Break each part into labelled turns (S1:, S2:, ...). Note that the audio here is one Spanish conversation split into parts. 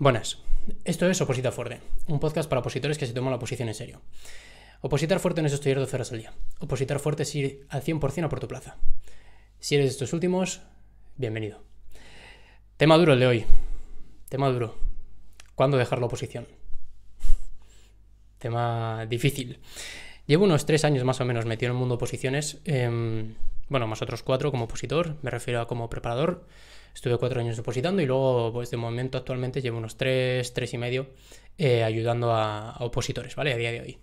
S1: Buenas, esto es Oposita Fuerte, un podcast para opositores que se toman la oposición en serio. Opositar fuerte no es estudiar 12 horas al día. Opositar fuerte es ir al 100% a por tu plaza. Si eres de estos últimos, bienvenido. Tema duro el de hoy. Tema duro. ¿Cuándo dejar la oposición? Tema difícil. Llevo unos tres años más o menos metido en el mundo oposiciones. Em, bueno, más otros cuatro como opositor, me refiero a como preparador. Estuve cuatro años opositando y luego, pues de momento actualmente llevo unos tres, tres y medio eh, ayudando a, opositores, ¿vale? A día de hoy.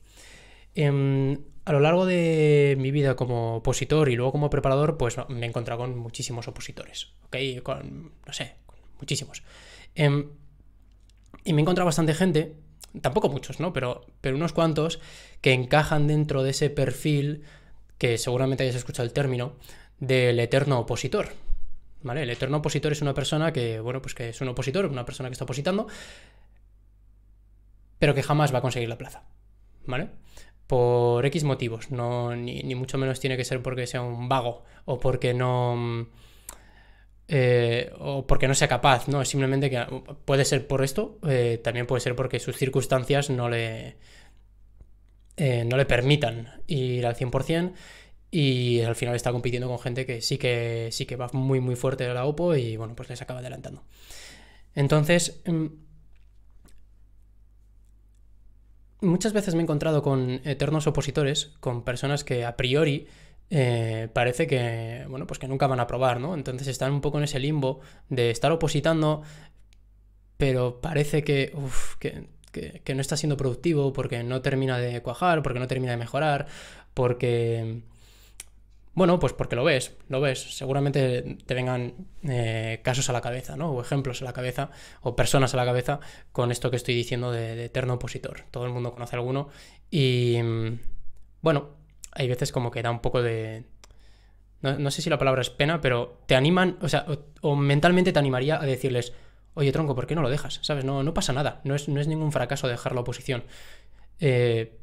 S1: Em, a lo largo de mi vida como opositor y luego como preparador, pues me he encontrado con muchísimos opositores, ¿ok? Con, no sé, muchísimos. Em, y me he encontrado bastante gente, tampoco muchos, ¿no? Pero, pero unos cuantos que encajan dentro de ese perfil que seguramente hayas escuchado el término, del eterno opositor. ¿Vale? El eterno opositor es una persona que, bueno, pues que es un opositor, una persona que está opositando, pero que jamás va a conseguir la plaza. ¿Vale? Por X motivos, no, ni, mucho menos tiene que ser porque sea un vago o porque no. Eh, o porque no sea capaz, ¿no? Simplemente que puede ser por esto, eh, también puede ser porque sus circunstancias no le, eh, no le permitan ir al 100% y al final está compitiendo con gente que sí que, sí que va muy muy fuerte a la OPO y bueno, pues les acaba adelantando. Entonces, mm, muchas veces me he encontrado con eternos opositores, con personas que a priori eh, parece que, bueno, pues que nunca van a probar, ¿no? Entonces están un poco en ese limbo de estar opositando, pero parece que, que que, no está siendo productivo, porque no termina de cuajar, porque no termina de mejorar, porque bueno, pues porque lo ves, lo ves. Seguramente te vengan eh, casos a la cabeza, ¿no? O ejemplos a la cabeza, o personas a la cabeza, con esto que estoy diciendo de, eterno opositor. Todo el mundo conoce alguno. Y bueno, hay veces como que da un poco de. No, sé si la palabra es pena, pero te animan, o sea, o mentalmente te animaría a decirles, oye tronco, ¿por qué no lo dejas? ¿Sabes? No, pasa nada, no es, ningún fracaso dejar la oposición. Eh,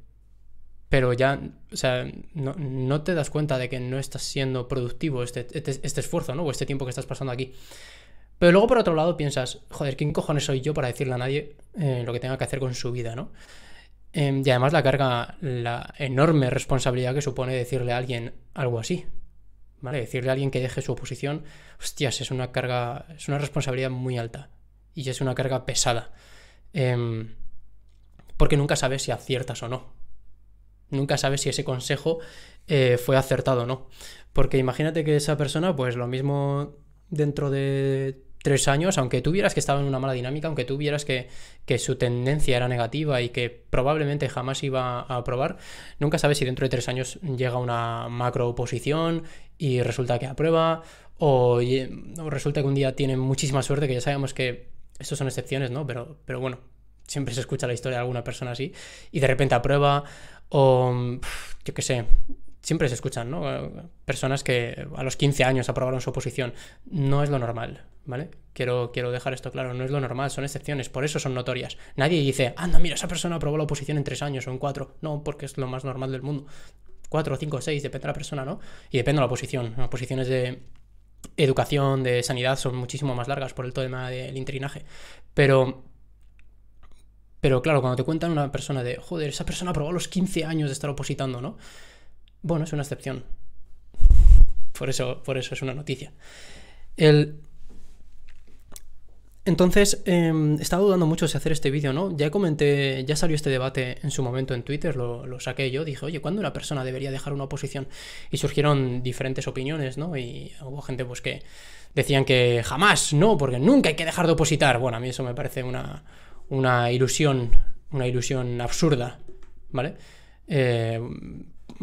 S1: pero ya, o sea, no, te das cuenta de que no estás siendo productivo este, este, este, esfuerzo, ¿no? O este tiempo que estás pasando aquí. Pero luego por otro lado piensas, joder, ¿quién cojones soy yo para decirle a nadie eh, lo que tenga que hacer con su vida, ¿no? Em, y además la carga, la enorme responsabilidad que supone decirle a alguien algo así, ¿vale? Decirle a alguien que deje su oposición, hostias, es una carga, es una responsabilidad muy alta y es una carga pesada. Em, porque nunca sabes si aciertas o no. Nunca sabes si ese consejo eh, fue acertado o no. Porque imagínate que esa persona, pues lo mismo dentro de tres años, aunque tú vieras que estaba en una mala dinámica, aunque tú vieras que, que su tendencia era negativa y que probablemente jamás iba a aprobar, nunca sabes si dentro de tres años llega una macro oposición y resulta que aprueba, o, o resulta que un día tiene muchísima suerte, que ya sabemos que estos son excepciones, ¿no? Pero, pero bueno, siempre se escucha la historia de alguna persona así y de repente aprueba o yo qué sé, siempre se escuchan, ¿no? Personas que a los 15 años aprobaron su oposición. No es lo normal, ¿vale? Quiero, quiero dejar esto claro, no es lo normal, son excepciones, por eso son notorias. Nadie dice, anda, mira, esa persona aprobó la oposición en 3 años o en 4. No, porque es lo más normal del mundo. 4, 5, 6, depende de la persona, ¿no? Y depende de la oposición. Oposiciones de educación, de sanidad, son muchísimo más largas por el tema del interinaje. Pero pero claro, cuando te cuentan una persona de, joder, esa persona probado los 15 años de estar opositando, ¿no? Bueno, es una excepción. Por eso, por eso es una noticia. El, entonces, em, estaba dudando mucho si hacer este vídeo, ¿no? Ya comenté, ya salió este debate en su momento en Twitter, lo, saqué yo, dije, oye, ¿cuándo una persona debería dejar una oposición? Y surgieron diferentes opiniones, ¿no? Y hubo gente pues que decían que jamás, no, porque nunca hay que dejar de opositar. Bueno, a mí eso me parece una, una ilusión, una ilusión absurda, ¿vale? Eh,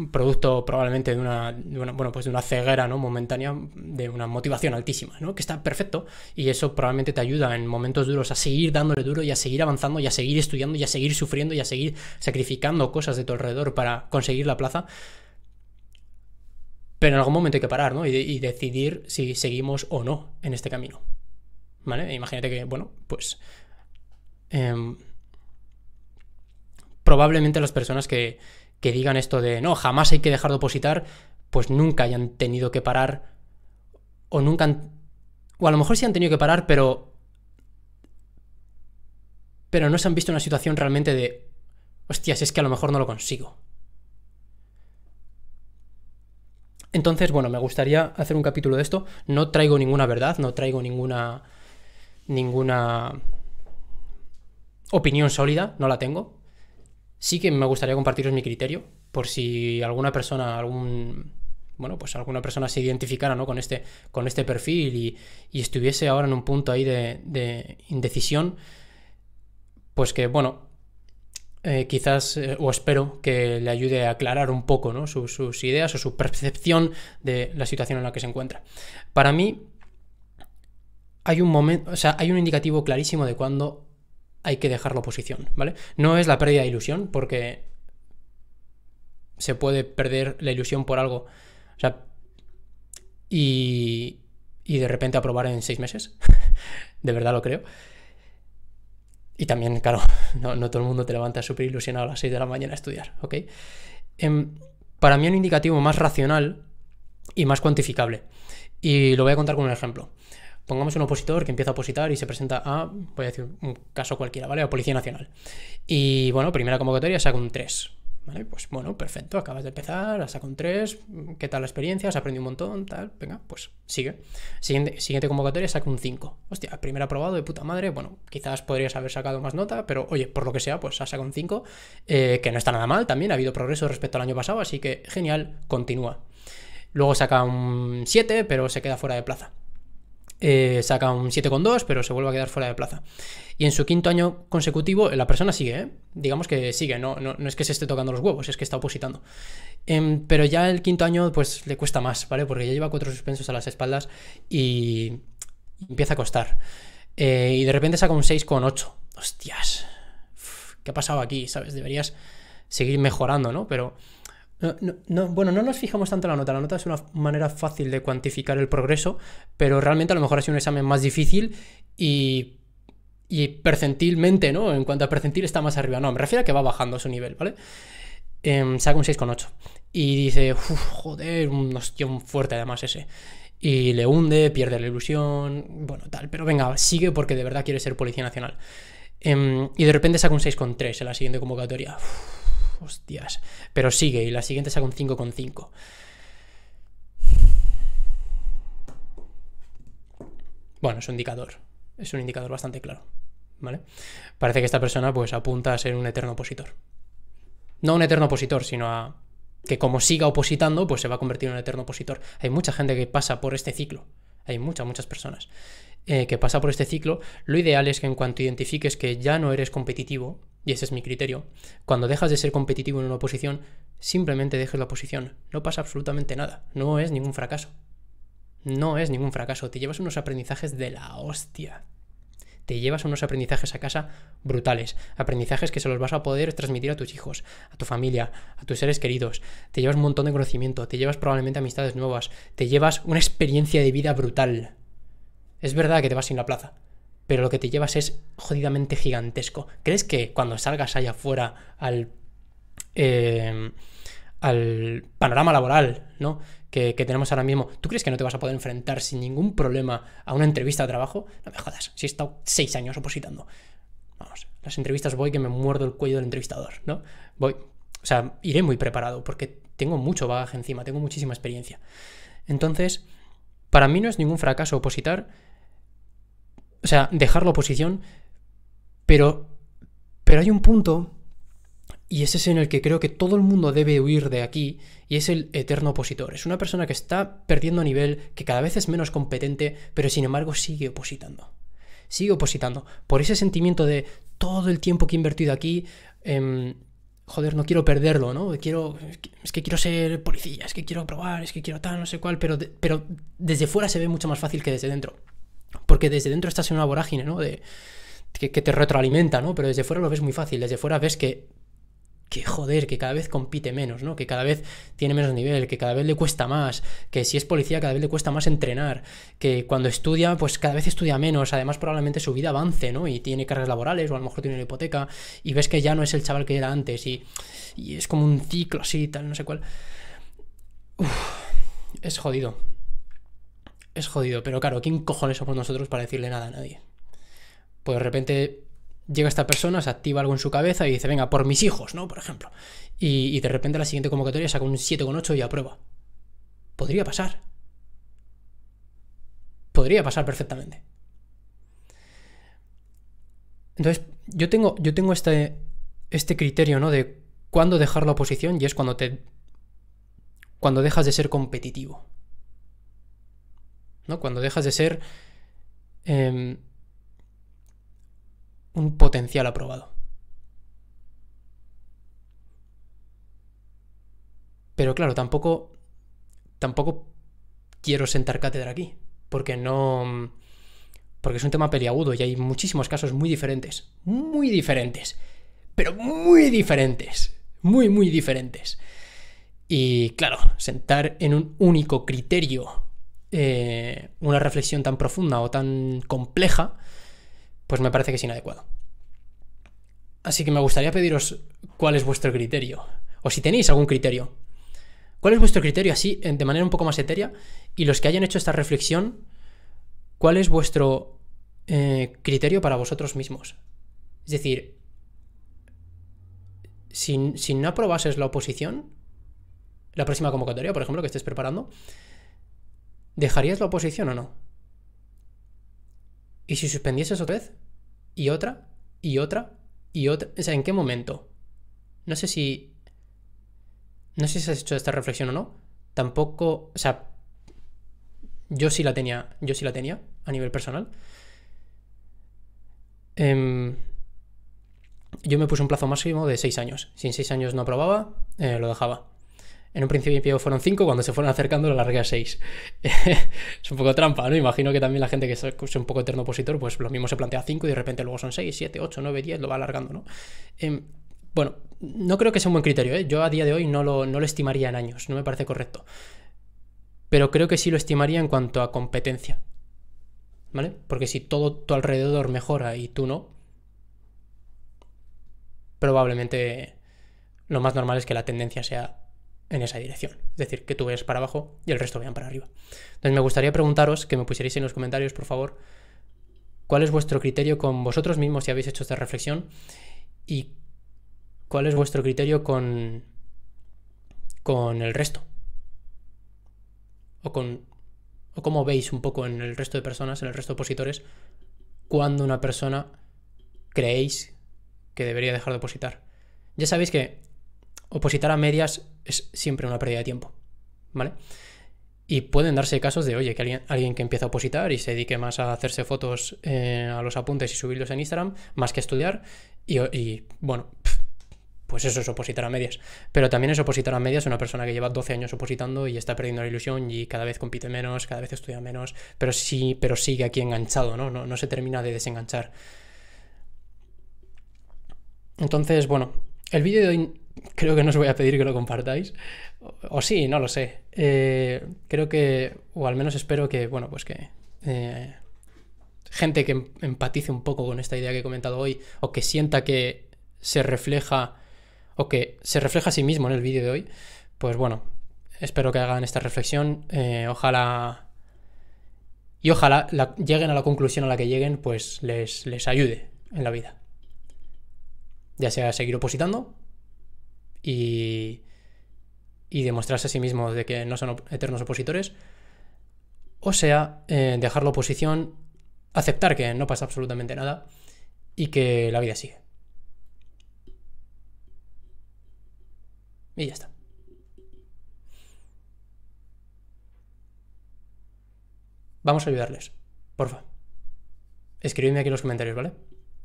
S1: producto probablemente de una, bueno, pues de una ceguera ¿no? momentánea, de una motivación altísima, ¿no? que está perfecto y eso probablemente te ayuda en momentos duros a seguir dándole duro y a seguir avanzando y a seguir estudiando y a seguir sufriendo y a seguir sacrificando cosas de tu alrededor para conseguir la plaza. Pero en algún momento hay que parar ¿no? y, decidir si seguimos o no en este camino. ¿Vale? E imagínate que, bueno, pues... Em, probablemente las personas que, que digan esto de no, jamás hay que dejar de opositar, pues nunca hayan tenido que parar o nunca o a lo mejor sí han tenido que parar, pero pero no se han visto una situación realmente de hostias, es que a lo mejor no lo consigo. Entonces, bueno, me gustaría hacer un capítulo de esto. No traigo ninguna verdad, no traigo ninguna ninguna opinión sólida, no la tengo, Sí que me gustaría compartiros mi criterio, por si alguna persona, algún. Bueno, pues alguna persona se identificara ¿no? con, este, con este perfil y, estuviese ahora en un punto ahí de, indecisión, pues que, bueno, eh, quizás eh, o espero que le ayude a aclarar un poco sus, ideas o su percepción de la situación en la que se encuentra. Para mí, hay un momento, o sea, hay un indicativo clarísimo de cuándo hay que dejar la oposición, ¿vale? No es la pérdida de ilusión, porque se puede perder la ilusión por algo. y, de repente aprobar en seis meses. de verdad lo creo. Y también, claro, no, todo el mundo te levanta súper ilusionado a las seis de la mañana a estudiar, ¿ok? Em, para mí un indicativo más racional y más cuantificable. Y lo voy a contar con un ejemplo pongamos un opositor que empieza a opositar y se presenta a, voy a decir un caso cualquiera, ¿vale? A Policía Nacional. Y bueno, primera convocatoria saca un 3. ¿Vale? Pues bueno, perfecto, acabas de empezar, saca un 3, ¿qué tal la experiencia? Has aprendido un montón, tal, venga, pues sigue. Siguiente, convocatoria saca un 5. Hostia, primer aprobado de puta madre, bueno, quizás podrías haber sacado más nota, pero oye, por lo que sea, pues ha sacado un 5, eh, que no está nada mal también, ha habido progreso respecto al año pasado, así que genial, continúa. Luego saca un 7, pero se queda fuera de plaza. Eh, saca un 7,2, pero se vuelve a quedar fuera de plaza. Y en su quinto año consecutivo, la persona sigue, ¿eh? digamos que sigue, no, no, es que se esté tocando los huevos, es que está opositando. Em, pero ya el quinto año, pues le cuesta más, ¿vale? Porque ya lleva cuatro suspensos a las espaldas y empieza a costar. Eh, y de repente saca un 6,8. Hostias, ¿qué ha pasado aquí? ¿Sabes? Deberías seguir mejorando, ¿no? Pero no, no, bueno, no nos fijamos tanto en la nota. La nota es una manera fácil de cuantificar el progreso, pero realmente a lo mejor ha sido un examen más difícil y, y percentilmente, ¿no? En cuanto a percentil está más arriba. No, me refiero a que va bajando su nivel, ¿vale? Em, saca un 6,8 y dice, Uf, joder, un ostión fuerte además ese. Y le hunde, pierde la ilusión, bueno, tal. Pero venga, sigue porque de verdad quiere ser Policía Nacional. Em, y de repente saca un 6,3 en la siguiente convocatoria. Hostias. Pero sigue y la siguiente saca un 5,5. Bueno, es un indicador. Es un indicador bastante claro. ¿Vale? Parece que esta persona pues apunta a ser un eterno opositor. No un eterno opositor, sino a que como siga opositando, pues se va a convertir en un eterno opositor. Hay mucha gente que pasa por este ciclo. Hay muchas, muchas personas eh, que pasa por este ciclo. Lo ideal es que en cuanto identifiques que ya no eres competitivo, y ese es mi criterio, cuando dejas de ser competitivo en una oposición, simplemente dejes la oposición, No pasa absolutamente nada. No es ningún fracaso. No es ningún fracaso. Te llevas unos aprendizajes de la hostia. Te llevas unos aprendizajes a casa brutales. Aprendizajes que se los vas a poder transmitir a tus hijos, a tu familia, a tus seres queridos. Te llevas un montón de conocimiento. Te llevas probablemente amistades nuevas. Te llevas una experiencia de vida brutal. Es verdad que te vas sin la plaza pero lo que te llevas es jodidamente gigantesco. ¿Crees que cuando salgas allá afuera al, eh, al panorama laboral, ¿no? Que, que, tenemos ahora mismo, ¿tú crees que no te vas a poder enfrentar sin ningún problema a una entrevista de trabajo? No me jodas, si he estado seis años opositando. Vamos, las entrevistas voy que me muerdo el cuello del entrevistador, ¿no? Voy, o sea, iré muy preparado porque tengo mucho bagaje encima, tengo muchísima experiencia. Entonces, para mí no es ningún fracaso opositar o sea, dejar la oposición, pero, pero hay un punto, y ese es en el que creo que todo el mundo debe huir de aquí, y es el eterno opositor. Es una persona que está perdiendo nivel, que cada vez es menos competente, pero sin embargo sigue opositando. Sigue opositando. Por ese sentimiento de todo el tiempo que he invertido aquí, em, joder, no quiero perderlo, ¿no? Quiero, es que, quiero ser policía, es que quiero probar, es que quiero tal, no sé cuál, pero, pero desde fuera se ve mucho más fácil que desde dentro. Porque desde dentro estás en una vorágine, ¿no? De, que, te retroalimenta, ¿no? Pero desde fuera lo ves muy fácil, desde fuera ves que que joder, que cada vez compite menos, ¿no? Que cada vez tiene menos nivel, que cada vez le cuesta más, que si es policía cada vez le cuesta más entrenar, que cuando estudia pues cada vez estudia menos, además probablemente su vida avance, ¿no? Y tiene cargas laborales o a lo mejor tiene una hipoteca y ves que ya no es el chaval que era antes y, es como un ciclo así, tal, no sé cuál. es jodido, es jodido, pero claro, ¿quién cojones somos nosotros para decirle nada a nadie? Pues de repente llega esta persona, se activa algo en su cabeza y dice, venga, por mis hijos, ¿no? Por ejemplo. Y, de repente la siguiente convocatoria saca un 7,8 y aprueba. Podría pasar. Podría pasar perfectamente. Entonces, yo tengo, yo tengo este, este criterio, ¿no? De cuándo dejar la oposición y es cuando te. cuando dejas de ser competitivo. ¿no? Cuando dejas de ser em, un potencial aprobado. Pero claro, tampoco, tampoco quiero sentar cátedra aquí, porque no... Porque es un tema peliagudo y hay muchísimos casos muy diferentes, muy diferentes, pero muy diferentes, muy, muy diferentes. Y claro, sentar en un único criterio eh, una reflexión tan profunda o tan compleja, pues me parece que es inadecuado. Así que me gustaría pediros cuál es vuestro criterio, o si tenéis algún criterio. ¿Cuál es vuestro criterio así, de manera un poco más etérea? Y los que hayan hecho esta reflexión, ¿cuál es vuestro eh, criterio para vosotros mismos? Es decir, si, si no aprobases la oposición, la próxima convocatoria, por ejemplo, que estés preparando, ¿Dejarías la oposición o no? ¿Y si suspendieses otra vez? ¿Y otra? ¿Y otra? ¿Y otra? O sea, ¿en qué momento? No sé si... No sé si has hecho esta reflexión o no. Tampoco... O sea... Yo sí la tenía. Yo sí la tenía a nivel personal. Em, yo me puse un plazo máximo de seis años. Si en 6 años no aprobaba, eh, lo dejaba. En un principio fueron 5, cuando se fueron acercando lo alargué a 6. es un poco trampa, ¿no? Imagino que también la gente que es un poco eterno opositor, pues lo mismo se plantea 5 y de repente luego son 6, 7, 8, 9, 10, lo va alargando, ¿no? Em, bueno, no creo que sea un buen criterio, ¿eh? Yo a día de hoy no lo, no lo estimaría en años, no me parece correcto. Pero creo que sí lo estimaría en cuanto a competencia. ¿Vale? Porque si todo tu alrededor mejora y tú no, probablemente lo más normal es que la tendencia sea en esa dirección. Es decir, que tú veas para abajo y el resto vean para arriba. Entonces me gustaría preguntaros, que me pusierais en los comentarios, por favor, cuál es vuestro criterio con vosotros mismos si habéis hecho esta reflexión y cuál es vuestro criterio con, con el resto. O con o cómo veis un poco en el resto de personas, en el resto de opositores, cuando una persona creéis que debería dejar de opositar. Ya sabéis que opositar a medias es siempre una pérdida de tiempo, ¿vale? Y pueden darse casos de, oye, que alguien, que empieza a opositar y se dedique más a hacerse fotos eh, a los apuntes y subirlos en Instagram, más que estudiar, y, bueno, pues eso es opositar a medias. Pero también es opositar a medias una persona que lleva 12 años opositando y está perdiendo la ilusión y cada vez compite menos, cada vez estudia menos, pero sí, pero sigue aquí enganchado, ¿no? No, no se termina de desenganchar. Entonces, bueno, el vídeo de hoy creo que no os voy a pedir que lo compartáis. O, sí, no lo sé. Eh, creo que, o al menos espero que, bueno, pues que eh, gente que em, empatice un poco con esta idea que he comentado hoy, o que sienta que se refleja, o que se refleja a sí mismo en el vídeo de hoy, pues bueno, espero que hagan esta reflexión. Eh, ojalá... Y ojalá lleguen a la conclusión a la que lleguen, pues les, les ayude en la vida. Ya sea seguir opositando y, demostrarse a sí mismo de que no son eternos opositores, o sea, eh, dejar la oposición, aceptar que no pasa absolutamente nada y que la vida sigue. Y ya está. Vamos a ayudarles, porfa. Escribidme aquí en los comentarios, ¿vale?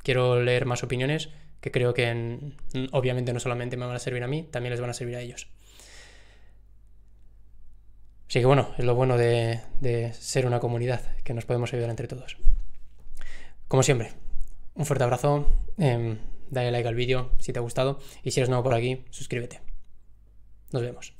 S1: Quiero leer más opiniones que creo que obviamente no solamente me van a servir a mí, también les van a servir a ellos. Así que bueno, es lo bueno de, ser una comunidad, que nos podemos ayudar entre todos. Como siempre, un fuerte abrazo, em, dale like al vídeo si te ha gustado y si eres nuevo por aquí, suscríbete. Nos vemos.